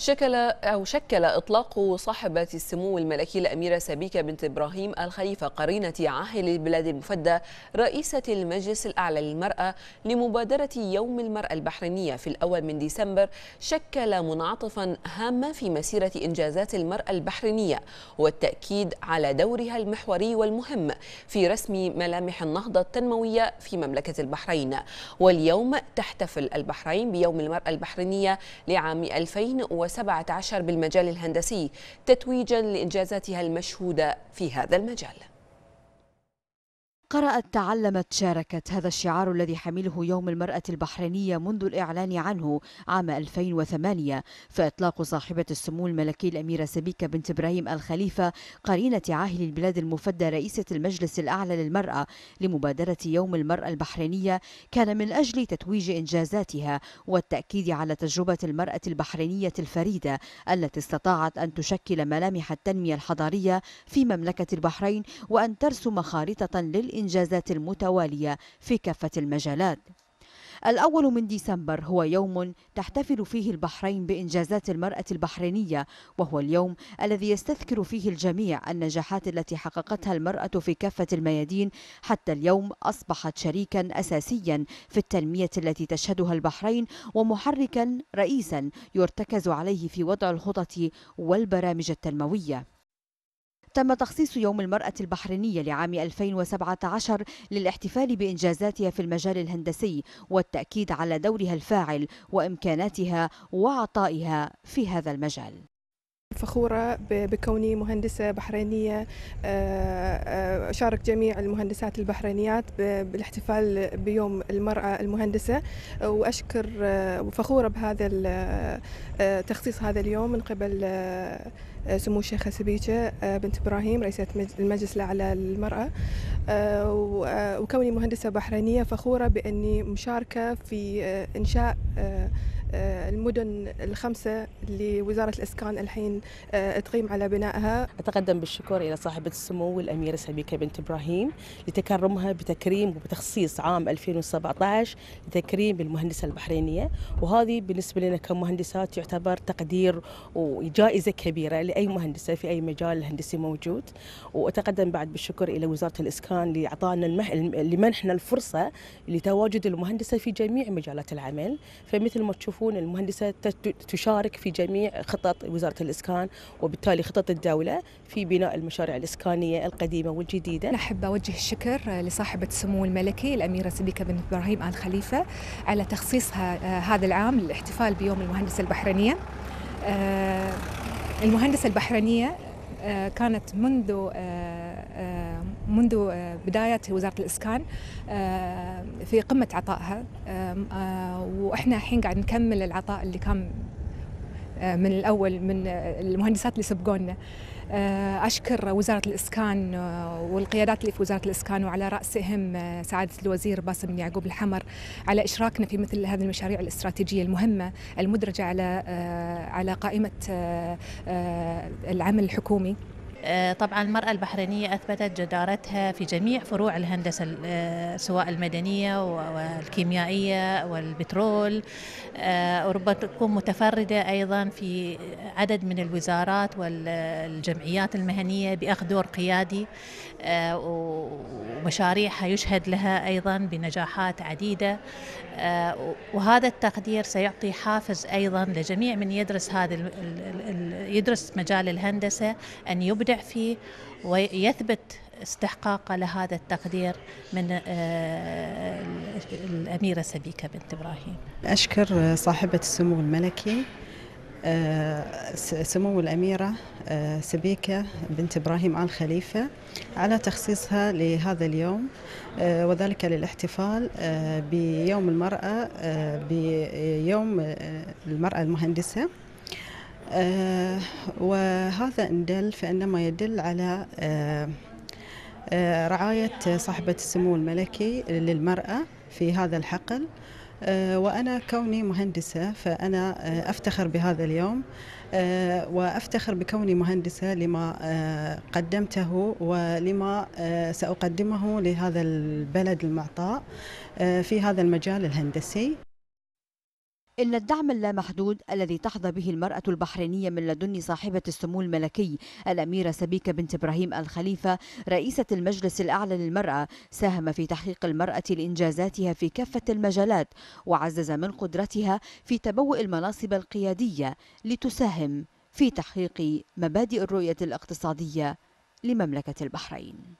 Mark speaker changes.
Speaker 1: شكل أو شكل إطلاق صاحبة السمو الملكي الأميرة سبيكة بنت إبراهيم الخليفة قرينة عاهل البلاد المفدى رئيسة المجلس الأعلى للمرأة لمبادرة يوم المرأة البحرينية في الأول من ديسمبر شكل منعطفا هاما في مسيرة إنجازات المرأة البحرينية والتأكيد على دورها المحوري والمهم في رسم ملامح النهضة التنموية في مملكة البحرين واليوم تحتفل البحرين بيوم المرأة البحرينية لعام 2000 2017 بالمجال الهندسي تتويجا لإنجازاتها المشهودة في هذا المجال
Speaker 2: قرأت تعلمت شاركت هذا الشعار الذي حمله يوم المرأة البحرينية منذ الإعلان عنه عام 2008 فإطلاق صاحبة السمو الملكي الأميرة سبيكة بنت إبراهيم الخليفة قرينة عاهل البلاد المفدى رئيسة المجلس الأعلى للمرأة لمبادرة يوم المرأة البحرينية كان من أجل تتويج إنجازاتها والتأكيد على تجربة المرأة البحرينية الفريدة التي استطاعت أن تشكل ملامح التنمية الحضارية في مملكة البحرين وأن ترسم خارطة للإنجازات الإنجازات المتوالية في كافة المجالات الأول من ديسمبر هو يوم تحتفل فيه البحرين بإنجازات المرأة البحرينية وهو اليوم الذي يستذكر فيه الجميع النجاحات التي حققتها المرأة في كافة الميادين حتى اليوم أصبحت شريكا أساسيا في التنمية التي تشهدها البحرين ومحركا رئيسا يرتكز عليه في وضع الخطط والبرامج التنموية تم تخصيص يوم المرأة البحرينية لعام 2017 للاحتفال بإنجازاتها في المجال الهندسي والتأكيد على دورها الفاعل وإمكاناتها وعطائها في هذا المجال
Speaker 3: فخورة بكوني مهندسة بحرينية آه، آه، أشارك جميع المهندسات البحرينيات بالاحتفال بيوم المرأة المهندسة وأشكر آه، وفخورة بهذا تخصيص هذا اليوم من قبل سمو الشيخة سبيجة بنت إبراهيم رئيسة المجلس الأعلى للمرأة وكوني مهندسة بحرينية فخورة بأني مشاركة في إنشاء آه، المدن الخمسة اللي وزارة الإسكان الحين آه، تقيم على بنائها
Speaker 4: أتقدم بالشكر إلى صاحبة السمو الأميرة سبيكة بنت إبراهيم لتكرمها بتكريم وبتخصيص عام 2017 لتكريم المهندسة البحرينية وهذه بالنسبة لنا كمهندسات يعتبر تقدير وجائزة كبيرة لأي مهندسة في أي مجال هندسي موجود وأتقدم بعد بالشكر إلى وزارة الإسكان لإعطانا المح... لمنحنا الفرصة لتواجد المهندسة في جميع مجالات العمل فمثل ما تشوف تعرفون المهندسة تشارك في جميع خطط وزارة الإسكان وبالتالي خطط الدولة في بناء المشاريع الإسكانية القديمة والجديدة أنا
Speaker 5: أحب أوجه الشكر لصاحبة السمو الملكي الأميرة سبيكة بنت إبراهيم آل خليفة على تخصيصها آه، هذا العام للاحتفال بيوم المهندسة البحرينية آه، المهندسة البحرينية آه، كانت منذ آه، آه، منذ بداية وزارة الإسكان في قمة عطائها وإحنا الحين قاعد نكمل العطاء اللي كان من الأول من المهندسات اللي سبقونا آه، أشكر وزارة الإسكان آه، والقيادات اللي في وزارة الإسكان وعلى رأسهم آه، سعادة الوزير باسم يعقوب الحمر على إشراكنا في مثل هذه المشاريع الاستراتيجية المهمة المدرجة على على قائمة
Speaker 6: العمل الحكومي آه، طبعا المرأة البحرينية أثبتت جدارتها في جميع فروع الهندسة آه، سواء المدنية والكيميائية والبترول آه، وربما تكون متفردة أيضا في عدد من الوزارات والجمعيات المهنية بأخذ دور قيادي ومشاريعها يشهد لها أيضا بنجاحات عديدة وهذا التقدير سيعطي حافز أيضا لجميع من يدرس هذا يدرس مجال الهندسة أن يبدأ فيه ويثبت استحقاقه لهذا التقدير من آه، الأميرة سبيكة بنت إبراهيم
Speaker 7: أشكر صاحبة السمو الملكي آه، سمو الأميرة آه، سبيكة بنت إبراهيم آل خليفة على تخصيصها لهذا اليوم وذلك للاحتفال بيوم المرأة بيوم المرأة المهندسة آه، وهذا إن دل فإنما يدل على آه، آه، رعاية صاحبة السمو الملكي للمرأة في هذا الحقل وأنا كوني مهندسة فأنا أفتخر بهذا اليوم وأفتخر بكوني مهندسة لما قدمته ولما سأقدمه لهذا البلد المعطاء في هذا المجال الهندسي
Speaker 2: إن الدعم اللامحدود الذي تحظى به المرأة البحرينية من لدن صاحبة السمو الملكي الأميرة سبيكة بنت إبراهيم الخليفة رئيسة المجلس الأعلى للمرأة ساهم في تحقيق المرأة لإنجازاتها في كافة المجالات وعزز من قدرتها في تبوء المناصب القيادية لتساهم في تحقيق مبادئ الرؤية الاقتصادية لمملكة البحرين